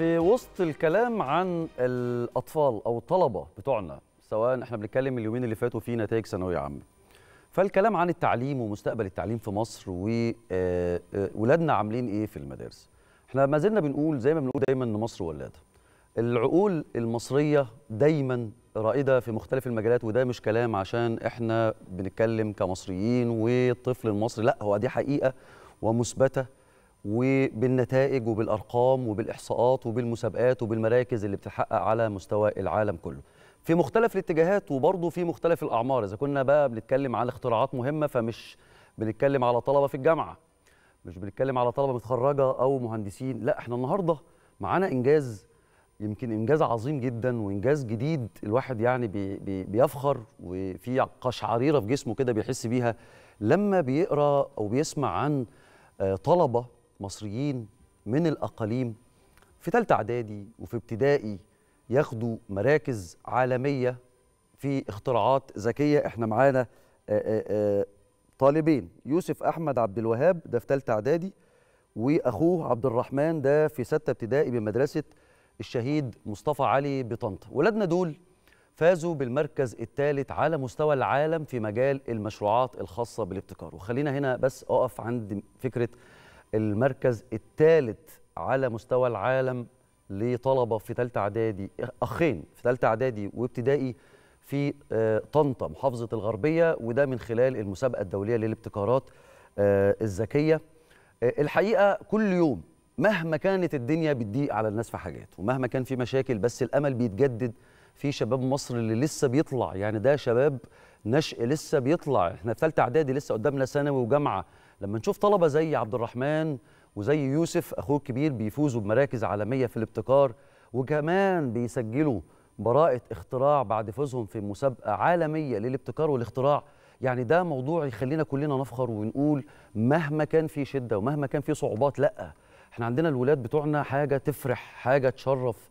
في وسط الكلام عن الاطفال او الطلبه بتوعنا سواء احنا بنتكلم اليومين اللي فاتوا في نتائج ثانويه عامه فالكلام عن التعليم ومستقبل التعليم في مصر وولادنا آه، آه، عاملين ايه في المدارس احنا ما زلنا بنقول زي ما بنقول دايما ان مصر ولاده العقول المصريه دايما رائده في مختلف المجالات وده مش كلام عشان احنا بنتكلم كمصريين والطفل المصري لا هو دي حقيقه ومثبته وبالنتائج وبالارقام وبالاحصاءات وبالمسابقات وبالمراكز اللي بتتحقق على مستوى العالم كله في مختلف الاتجاهات وبرضه في مختلف الاعمار اذا كنا بقى بنتكلم على اختراعات مهمه فمش بنتكلم على طلبه في الجامعه مش بنتكلم على طلبه متخرجه او مهندسين لا احنا النهارده معانا انجاز يمكن انجاز عظيم جدا وانجاز جديد الواحد يعني بي بي بيفخر وفي قشعريره في جسمه كده بيحس بيها لما بيقرا او بيسمع عن آه، طلبه مصريين من الأقاليم في ثالثة إعدادي وفي ابتدائي ياخدوا مراكز عالمية في اختراعات ذكية احنا معانا آه، آه، آه، طالبين يوسف أحمد عبد الوهاب ده في ثالثة إعدادي وأخوه عبد الرحمن ده في ستة ابتدائي بمدرسة الشهيد مصطفى علي بطنطا ولادنا دول فازوا بالمركز الثالث على مستوى العالم في مجال المشروعات الخاصة بالابتكار وخلينا هنا بس أقف عند فكرة المركز الثالث على مستوى العالم لطلبه في ثالثه اعدادي اخين في ثالثه اعدادي وابتدائي في آه، طنطا محافظه الغربيه وده من خلال المسابقه الدوليه للابتكارات آه، الذكيه آه، الحقيقه كل يوم مهما كانت الدنيا بتضيق على الناس في حاجات ومهما كان في مشاكل بس الامل بيتجدد في شباب مصر اللي لسه بيطلع يعني ده شباب نشأ لسه بيطلع احنا في ثالثه اعدادي لسه قدامنا ثانوي وجامعه لما نشوف طلبه زي عبد الرحمن وزي يوسف اخوه الكبير بيفوزوا بمراكز عالميه في الابتكار وكمان بيسجلوا براءه اختراع بعد فوزهم في مسابقه عالميه للابتكار والاختراع يعني ده موضوع يخلينا كلنا نفخر ونقول مهما كان في شده ومهما كان في صعوبات لا احنا عندنا الولاد بتوعنا حاجه تفرح حاجه تشرف